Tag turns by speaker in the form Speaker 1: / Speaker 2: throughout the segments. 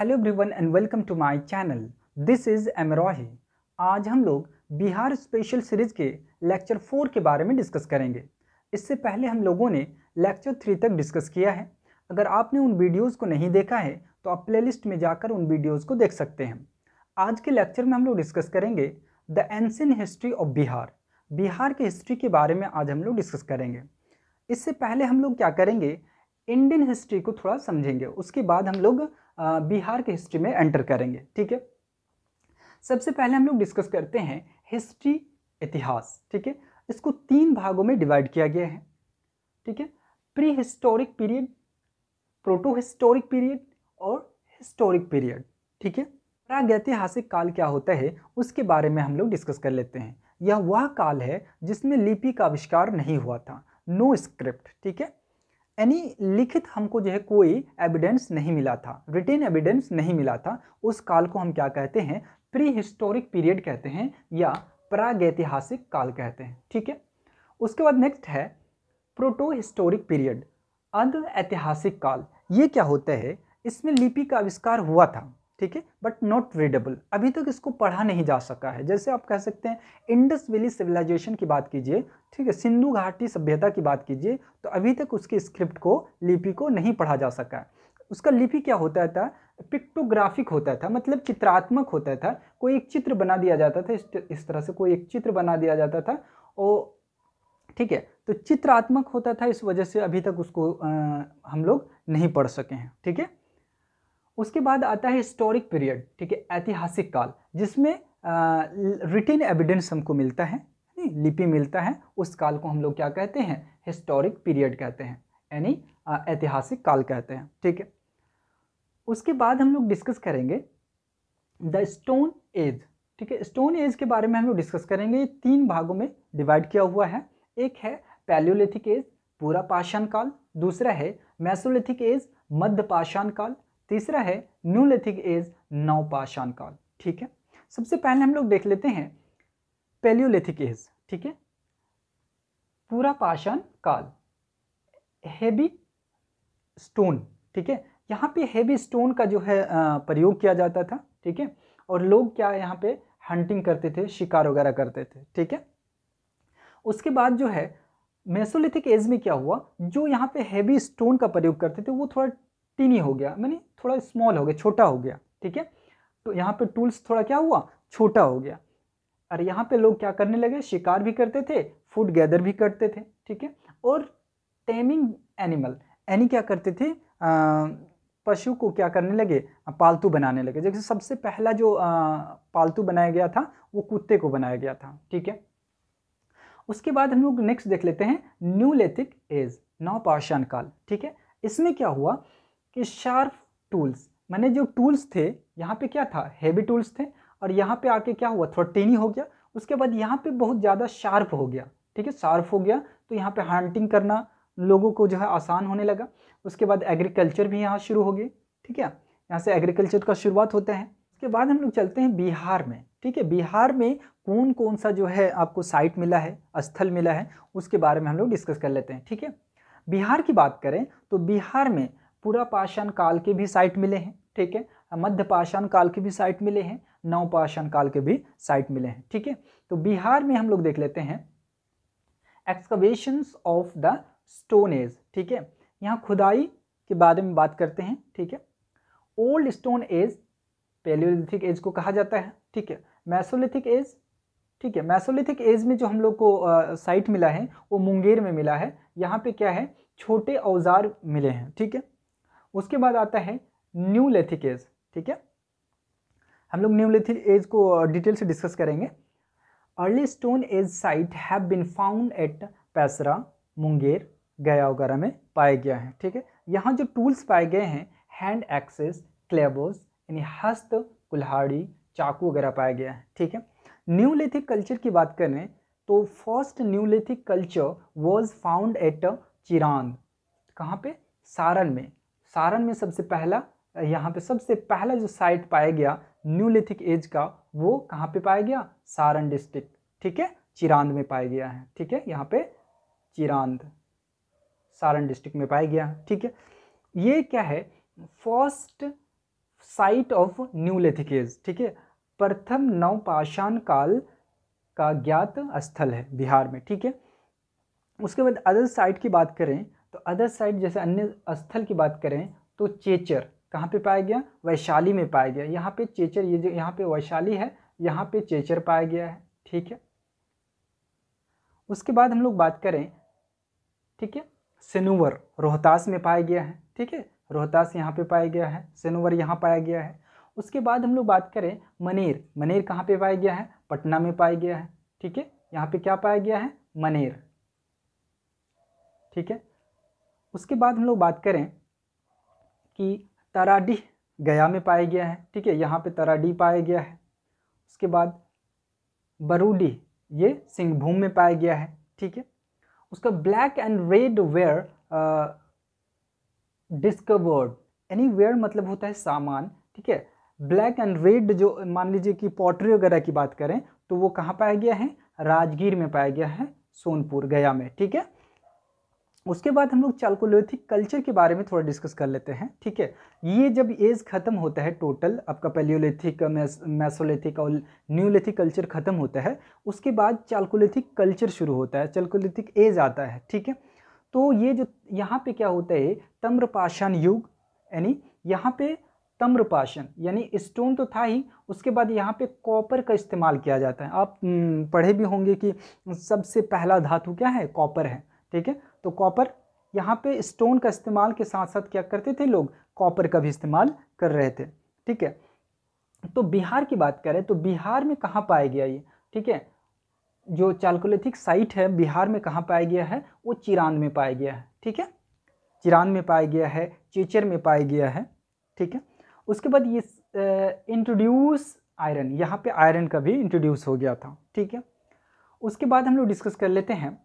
Speaker 1: hello everyone and welcome to my channel this is एमरोही आज हम लोग बिहार स्पेशल सीरीज़ के लेक्चर फोर के बारे में डिस्कस करेंगे इससे पहले हम लोगों ने लेक्चर थ्री तक डिस्कस किया है अगर आपने उन वीडियोस को नहीं देखा है तो आप प्लेलिस्ट में जाकर उन वीडियोस को देख सकते हैं आज के लेक्चर में हम लोग डिस्कस करेंगे the ancient history of Bihar Bihar के हिस्ट्री के बारे में आज हम लोग डिस्कस करेंगे इससे पहले हम लोग क्या करेंगे इंडियन हिस्ट्री को थोड़ा समझेंगे उसके बाद हम लोग बिहार के हिस्ट्री में एंटर करेंगे ठीक है सबसे पहले हम लोग डिस्कस करते हैं हिस्ट्री इतिहास ठीक है इसको तीन भागों में डिवाइड किया गया है ठीक है pre historic period proto historic period और हिस्टोरिक पीरियड ठीक है प्रागैतिहासिक काल क्या होता है उसके बारे में हम लोग डिस्कस कर लेते हैं यह वह काल है जिसमें लिपि का आविष्कार नहीं हुआ था नो स्क्रिप्ट ठीक है यानी लिखित हमको जो है कोई एविडेंस नहीं मिला था रिटेन एविडेंस नहीं मिला था उस काल को हम क्या कहते हैं प्री हिस्टोरिक पीरियड कहते हैं या प्रागैतिहासिक काल कहते हैं ठीक है उसके बाद नेक्स्ट है प्रोटो हिस्टोरिक पीरियड अध ऐतिहासिक काल ये क्या होता है इसमें लिपि का आविष्कार हुआ था ठीक है बट नॉट रीडेबल अभी तक तो इसको पढ़ा नहीं जा सका है जैसे आप कह सकते हैं इंडस वैली सिविलाइजेशन की बात कीजिए ठीक है सिंधु घाटी सभ्यता की बात कीजिए तो अभी तक उसकी स्क्रिप्ट को लिपि को नहीं पढ़ा जा सका है उसका लिपि क्या होता था पिक्टोग्राफिक होता था मतलब चित्रात्मक होता था कोई एक चित्र बना दिया जाता था इस तरह से कोई एक चित्र बना दिया जाता था और ठीक है तो चित्रात्मक होता था इस वजह से अभी तक उसको आ, हम लोग नहीं पढ़ सके हैं ठीक है उसके बाद आता है हिस्टोरिक पीरियड ठीक है ऐतिहासिक काल जिसमें रिटिन एविडेंस हमको मिलता है लिपि मिलता है उस काल को हम लोग क्या कहते हैं हिस्टोरिक पीरियड कहते हैं यानी ऐतिहासिक काल कहते हैं ठीक है उसके बाद हम लोग डिस्कस करेंगे द स्टोन एज ठीक है स्टोन एज के बारे में हम लोग डिस्कस करेंगे ये तीन भागों में डिवाइड किया हुआ है एक है पैलियोलिथिक एज पूरा पाषाण काल दूसरा है मैसोलिथिक एज मध्य पाषाण काल तीसरा है न्यूलिथिक एज नवपाषाण काल ठीक है सबसे पहले हम लोग देख लेते हैं पेलियोलिथिक एज ठीक है पूरा पाषाण काल हेवी स्टोन ठीक है यहाँ पे हेवी स्टोन का जो है प्रयोग किया जाता था ठीक है और लोग क्या यहाँ पे हंटिंग करते थे शिकार वगैरह करते थे ठीक है उसके बाद जो है मेसोलिथिक एज में क्या हुआ जो यहाँ पे हैवी स्टोन का प्रयोग करते थे वो थोड़ा टीनी हो गया मैंने थोड़ा स्मॉल हो गया छोटा हो गया ठीक है तो यहाँ पे टूल्स थोड़ा क्या हुआ छोटा हो गया और यहाँ पे लोग क्या करने लगे शिकार भी करते थे फूड गैदर भी करते थे ठीक है और टेमिंग एनिमल यानी क्या करते थे पशु को क्या करने लगे पालतू बनाने लगे जैसे सबसे पहला जो पालतू बनाया गया था वो कुत्ते को बनाया गया था ठीक है उसके बाद हम लोग नेक्स्ट देख लेते हैं न्यूलेथिक एज नौ पाषाण काल ठीक है इसमें क्या हुआ कि शार्प टूल्स मैंने जो टूल्स थे यहाँ पे क्या था हैवी टूल्स थे और यहाँ पे आके क्या हुआ थोड़ा टेनी हो गया उसके बाद यहाँ पे बहुत ज़्यादा शार्प हो गया ठीक है शार्प हो गया तो यहाँ पे हंटिंग करना लोगों को जो है आसान होने लगा उसके बाद एग्रीकल्चर भी यहाँ शुरू हो गई ठीक है यहाँ से एग्रीकल्चर का शुरुआत होता है उसके बाद हम लोग चलते हैं बिहार में ठीक है बिहार में कौन कौन सा जो है आपको साइट मिला है स्थल मिला है उसके बारे में हम लोग डिस्कस कर लेते हैं ठीक है बिहार की बात करें तो बिहार में पूरा पाषाण काल के भी साइट मिले हैं ठीक है मध्य पाषाण काल के भी साइट मिले हैं नव पाषाण काल के भी साइट मिले हैं ठीक है तो बिहार में हम लोग देख लेते हैं excavation of the stone age ठीक है यहाँ खुदाई के बारे में बात करते हैं ठीक है old stone age paleolithic age को कहा जाता है ठीक है मैसोलिथिक एज ठीक है मैसोलिथिक एज में जो हम लोग को आ, साइट मिला है वो मुंगेर में मिला है यहाँ पे क्या है छोटे औजार मिले हैं ठीक है उसके बाद आता है न्यू लेथिक एज ठीक है हम लोग न्यू लेथिक एज को डिटेल से डिस्कस करेंगे early stone age site have been found at Paisra Munger Gaya वगैरह में पाया गया है ठीक है यहाँ जो टूल्स पाए गए हैं हैंड एक्सेस क्लेबोस यानी हस्त कुल्हाड़ी चाकू वगैरह पाया गया है ठीक है न्यू लेथिक कल्चर की बात करें तो first neolithic culture was found at Chirand कहाँ पे सारण में सारण में सबसे पहला यहाँ पे सबसे पहला जो साइट पाया गया न्यूलिथिक एज का वो कहाँ पे पाया गया सारण डिस्ट्रिक्ट ठीक है चिरांद में पाया गया है ठीक है यहाँ पे चिरांद सारण डिस्ट्रिक्ट में पाया गया ठीक है ये क्या है first site of neolithic age ठीक है प्रथम नवपाषाण काल का ज्ञात स्थल है बिहार में ठीक है उसके बाद अदर साइट की बात करें तो अदर साइड जैसे अन्य स्थल की बात करें तो चेचर कहाँ पे पाया गया वैशाली में पाया गया यहाँ पे चेचर ये जो यहाँ पे वैशाली है यहाँ पे चेचर पाया गया है ठीक है उसके बाद हम लोग बात करें ठीक है सेनोवर रोहतास में पाया गया है ठीक है रोहतास यहाँ पे पाया गया है सेनोवर यहाँ पाया गया है उसके बाद हम लोग बात करें मनेर मनेर कहाँ पे पाया गया है पटना में पाया गया है ठीक है यहाँ पे क्या पाया गया है मनेर ठीक है उसके बाद हम लोग बात करें कि तराडीह गया में पाया गया है ठीक है यहाँ पे तराडीह पाया गया है उसके बाद बरूडी ये सिंहभूम में पाया गया है ठीक है उसका black and red ware discovered anywhere मतलब होता है सामान ठीक है ब्लैक एंड रेड जो मान लीजिए कि पॉटरी वगैरह की बात करें तो वो कहाँ पाया गया है राजगीर में पाया गया है सोनपुर गया में ठीक है उसके बाद हम लोग चालकोलोथिक कल्चर के बारे में थोड़ा डिस्कस कर लेते हैं ठीक है ये जब एज ख़त्म होता है टोटल आपका पेलियोलिथिक मैसोलिथिक और न्यूलिथिक कल्चर ख़त्म होता है उसके बाद चालकोलिथिक कल्चर शुरू होता है चालकोलिथिक एज आता है ठीक है तो ये जो यहाँ पे क्या होता है तम्रपाषाण युग यानी यहाँ पे तम्रपाषण यानी स्टोन तो था ही उसके बाद यहाँ पे कॉपर का इस्तेमाल किया जाता है आप हम्म, पढ़े भी होंगे कि सबसे पहला धातु क्या है कॉपर है ठीक है तो कॉपर यहाँ पे स्टोन का इस्तेमाल के साथ साथ क्या करते थे लोग कॉपर का भी इस्तेमाल कर रहे थे ठीक है तो बिहार की बात करें तो बिहार में कहाँ पाया गया ये ठीक है जो चालकोलिथिक साइट है बिहार में कहाँ पाया गया है वो चिरांद में पाया गया है ठीक है चिरांद में पाया गया है चेचर में पाया गया है ठीक है उसके बाद ये इंट्रोड्यूस आयरन यहाँ पे आयरन का भी इंट्रोड्यूस हो गया था ठीक है उसके बाद हम लोग डिस्कस कर लेते हैं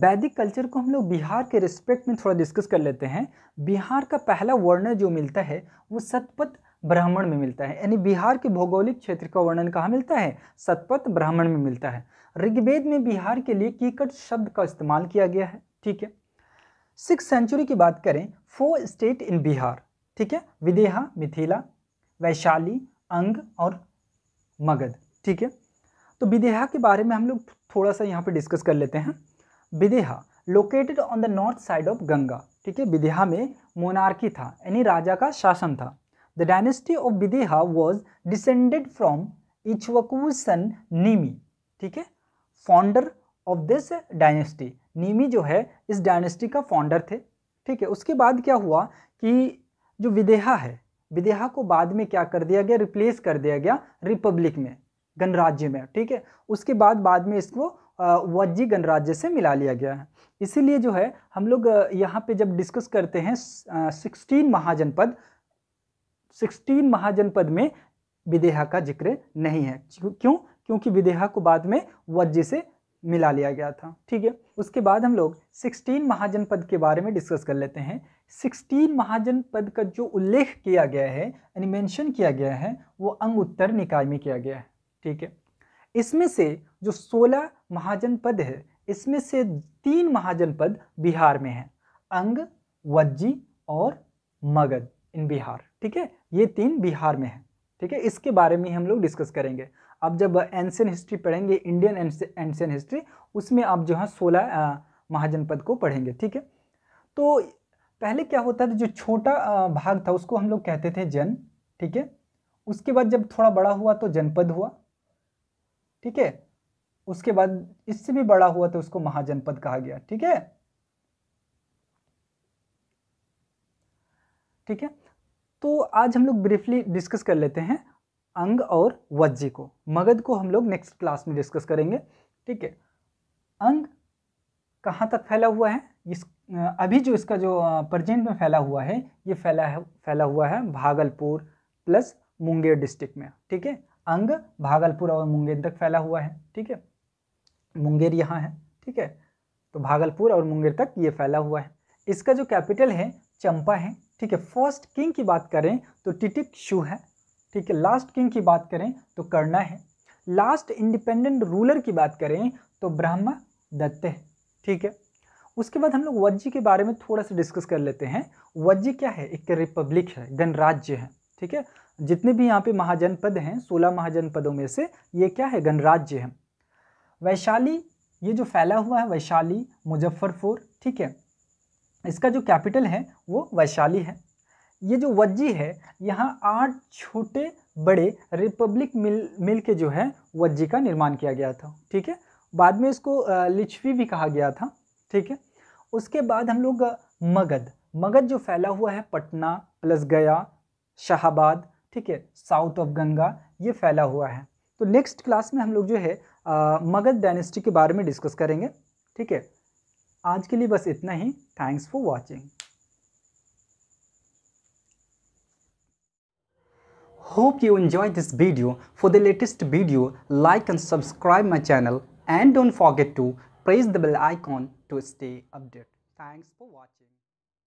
Speaker 1: वैदिक कल्चर को हम लोग बिहार के रिस्पेक्ट में थोड़ा डिस्कस कर लेते हैं बिहार का पहला वर्णन जो मिलता है वो सतपथ ब्राह्मण में मिलता है यानी बिहार के भौगोलिक क्षेत्र का वर्णन कहाँ मिलता है सतपथ ब्राह्मण में मिलता है ऋग्वेद में बिहार के लिए कीकट शब्द का इस्तेमाल किया गया है ठीक है सिक्स सेंचुरी की बात करें फोर स्टेट इन बिहार ठीक है विदेहा मिथिला वैशाली अंग और मगध ठीक है तो विदेहा के बारे में हम लोग थोड़ा सा यहाँ पे डिस्कस कर लेते हैं Videha located on the north side of Ganga ठीक है विदेहा में मोनार्की था यानी राजा का शासन था the dynasty of Videha was descended from Ikshvaku son Nimi ठीक है founder of this dynasty Nimi जो है इस डायनेस्टी का फाउंडर थे ठीक है उसके बाद क्या हुआ कि जो विदेहा है विदेहा को बाद में क्या कर दिया गया रिप्लेस कर दिया गया रिपब्लिक में गणराज्य में ठीक है उसके बाद बाद में इसको वज्जी गणराज्य से मिला लिया गया है इसीलिए जो है हम लोग यहाँ पे जब डिस्कस करते हैं सिक्सटीन महाजनपद सिक्सटीन महाजनपद में विदेहा का जिक्र नहीं है क्यों क्योंकि विदेहा को बाद में वज्जी से मिला लिया गया था ठीक है उसके बाद हम लोग सिक्सटीन महाजनपद के बारे में डिस्कस कर लेते हैं सिक्सटीन महाजनपद का जो उल्लेख किया गया है यानी मेंशन किया गया है वो अंग उत्तर निकाय में किया गया है ठीक है इसमें से जो 16 महाजनपद है इसमें से तीन महाजनपद बिहार में हैं अंग वज्जी और मगध इन बिहार ठीक है ये तीन बिहार में है ठीक है इसके बारे में हम लोग डिस्कस करेंगे अब जब एंशियन हिस्ट्री पढ़ेंगे इंडियन एंशियन हिस्ट्री उसमें आप जो है सोलह महाजनपद को पढ़ेंगे ठीक है तो पहले क्या होता था जो छोटा भाग था उसको हम लोग कहते थे जन ठीक है उसके बाद जब थोड़ा बड़ा हुआ तो जनपद हुआ ठीक है उसके बाद इससे भी बड़ा हुआ तो उसको महाजनपद कहा गया ठीक है ठीक है तो आज हम लोग ब्रीफली डिस्कस कर लेते हैं अंग और वज्जे को मगध को हम लोग नेक्स्ट क्लास में डिस्कस करेंगे ठीक है अंग कहाँ तक फैला हुआ है इस अभी जो इसका जो प्रजेंट में फैला हुआ है ये फैला है फैला हुआ है भागलपुर प्लस मुंगेर डिस्ट्रिक्ट में ठीक है अंग भागलपुर और मुंगेर तक फैला हुआ है ठीक है मुंगेर यहाँ है ठीक है तो भागलपुर और मुंगेर तक ये फैला हुआ है इसका जो कैपिटल है चंपा है ठीक है फर्स्ट किंग की बात करें तो टिटिक शू है ठीक है लास्ट किंग की बात करें तो करना है लास्ट इंडिपेंडेंट रूलर की बात करें तो ब्रह्मा दत्त है ठीक है उसके बाद हम लोग वज्जी के बारे में थोड़ा सा डिस्कस कर लेते हैं वज्जी क्या है एक रिपब्लिक है गणराज्य है ठीक है जितने भी यहाँ पे महाजनपद हैं सोलह महाजनपदों में से ये क्या है गणराज्य है वैशाली ये जो फैला हुआ है वैशाली मुजफ्फरपुर ठीक है इसका जो कैपिटल है वो वैशाली है ये जो वज्जी है यहाँ आठ छोटे बड़े रिपब्लिक मिल मिल के जो है वज्जी का निर्माण किया गया था ठीक है बाद में इसको लिच्छवी भी कहा गया था ठीक है उसके बाद हम लोग मगध मगध जो फैला हुआ है पटना प्लस गया शाहबाद ठीक है साउथ ऑफ गंगा ये फैला हुआ है तो नेक्स्ट क्लास में हम लोग जो है मगध डायनेस्टी के बारे में डिस्कस करेंगे ठीक है आज के लिए बस इतना ही thanks for watching hope you enjoy this video for the latest video like and subscribe my channel and don't forget to press the bell icon to stay update thanks for watching